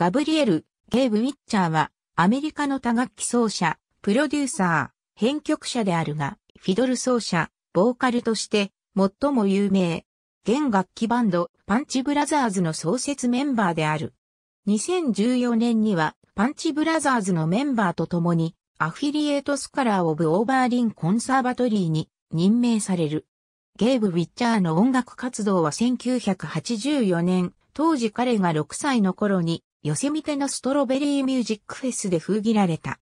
ガブリエル・ゲイブ・ウィッチャーは、アメリカの多楽器奏者、プロデューサー、編曲者であるが、フィドル奏者、ボーカルとして、最も有名。現楽器バンド、パンチブラザーズの創設メンバーである。2014年には、パンチブラザーズのメンバーと共に、アフィリエイトスカラー・オブ・オーバーリン・コンサーバトリーに任命される。ゲイブ・ウィッチャーの音楽活動は1984年、当時彼が6歳の頃にヨセミテのストロベリーミュージックフェスで封切られた。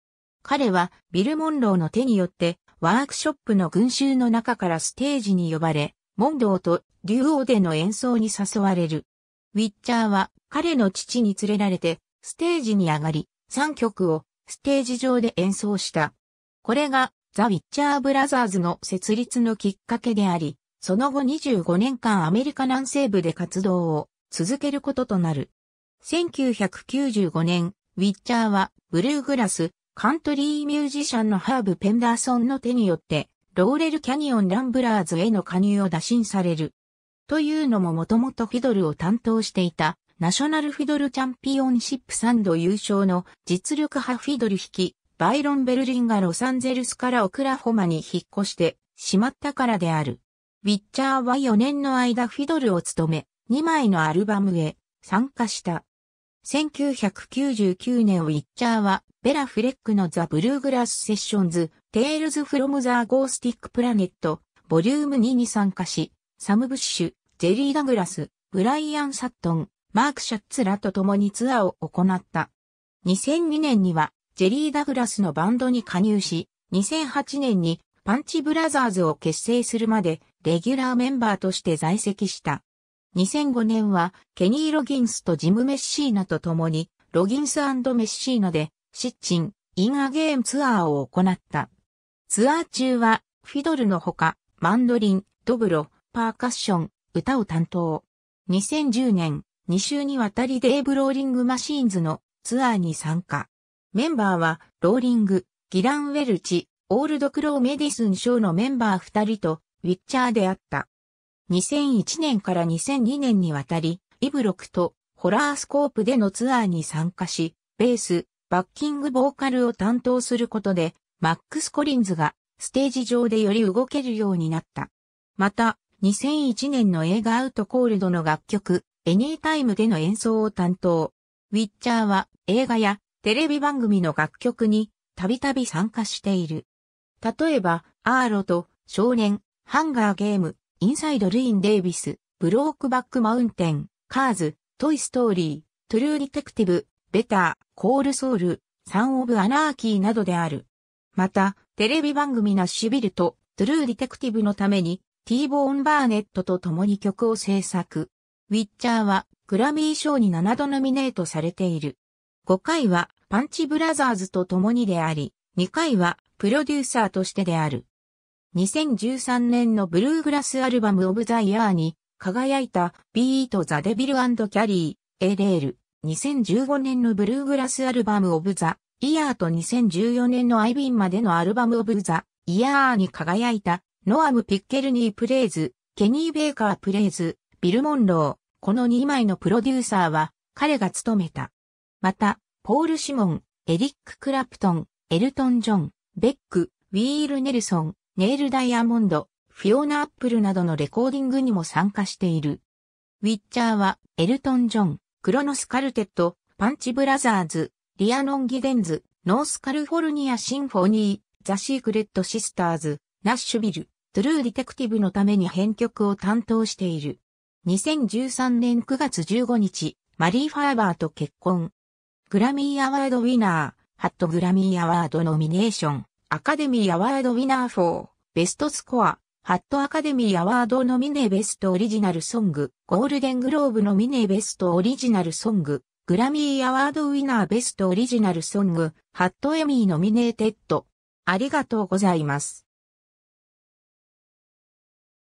彼はビル・モンローの手によってワークショップの群衆の中からステージに呼ばれ、モンローとュオーでの演奏に誘われる。ウィッチャーは彼の父に連れられてステージに上がり、3曲をステージ上で演奏した。これがザ・ウィッチャー・ブラザーズの設立のきっかけであり、その後25年間アメリカ南西部で活動を続けることとなる。1995年、ウィッチャーは、ブルーグラス、カントリーミュージシャンのハーブ・ペンダーソンの手によって、ローレル・キャニオン・ランブラーズへの加入を打診される。というのももともとフィドルを担当していた、ナショナルフィドルチャンピオンシップ3度優勝の実力派フィドル引き、バイロン・ベルリンがロサンゼルスからオクラホマに引っ越してしまったからである。ウィッチャーは4年の間フィドルを務め、2枚のアルバムへ参加した。1999年ウィッチャーは、ベラ・フレックのザ・ブルーグラス・セッションズ、テールズ・フロム・ザ・ゴースティック・プラネット、ボリューム2に参加し、サム・ブッシュ、ジェリー・ダグラス、ブライアン・サットン、マーク・シャッツらと共にツアーを行った。2002年には、ジェリー・ダグラスのバンドに加入し、2008年にパンチブラザーズを結成するまでレギュラーメンバーとして在籍した。2005年はケニー・ロギンスとジム・メッシーナと共に、ロギンスメッシーナで、シッチン、イン・アゲームツアーを行った。ツアー中は、フィドルのほか、マンドリン、ドブロ、パーカッション、歌を担当。2010年、2週にわたりデイブ・ローリング・マシーンズのツアーに参加。メンバーは、ローリング、ギラン・ウェルチ、オールド・クロー・メディスン・賞のメンバー2人と、ウィッチャーであった。2001年から2002年にわたり、イブロクとホラースコープでのツアーに参加し、ベース、バッキングボーカルを担当することで、マックス・コリンズがステージ上でより動けるようになった。また、2001年の映画アウトコールドの楽曲、エニータイムでの演奏を担当。ウィッチャーは映画やテレビ番組の楽曲にたびたび参加している。例えば、アーロと少年、ハンガーゲーム、インサイド・ルイン・デイビス、ブロークバック・マウンテン、カーズ、トイ・ストーリー、トゥルー・ディテクティブ、ベター、コール・ソウル、サン・オブ・アナーキーなどである。また、テレビ番組ナッシュビルとトゥルー・ディテクティブのために、ティーボーン・バーネットと共に曲を制作。ウィッチャーはグラミー賞に7度ノミネートされている。5回はパンチブラザーズと共にであり、2回はプロデューサーとしてである。2013年のブルーグラスアルバムオブザイヤーに輝いたビート・ザ・デビルキャリー、エレール。2015年のブルーグラスアルバムオブザ・イヤーと2014年のアイビンまでのアルバムオブザ・イヤーに輝いたノアム・ピッケルニー・プレイズ、ケニー・ベイカー・プレイズ、ビル・モンロー。この2枚のプロデューサーは彼が務めた。また、ポール・シモン、エリック・クラプトン、エルトン・ジョン、ベック、ウィール・ネルソン、ネイルダイヤモンド、フィオナ・アップルなどのレコーディングにも参加している。ウィッチャーは、エルトン・ジョン、クロノス・カルテット、パンチ・ブラザーズ、リアノン・ギデンズ、ノース・カルフォルニア・シンフォニー、ザ・シークレット・シスターズ、ナッシュビル、トゥルー・ディテクティブのために編曲を担当している。2013年9月15日、マリー・ファーバーと結婚。グラミー・アワード・ウィナー、ハット・グラミー・アワード・ノミネーション。アカデミーアワードウィナー4、ベストスコア、ハットアカデミーアワードノミネベストオリジナルソング、ゴールデングローブノミネベストオリジナルソング、グラミーアワードウィナーベストオリジナルソング、ハットエミーノミネーテッド。ありがとうございます。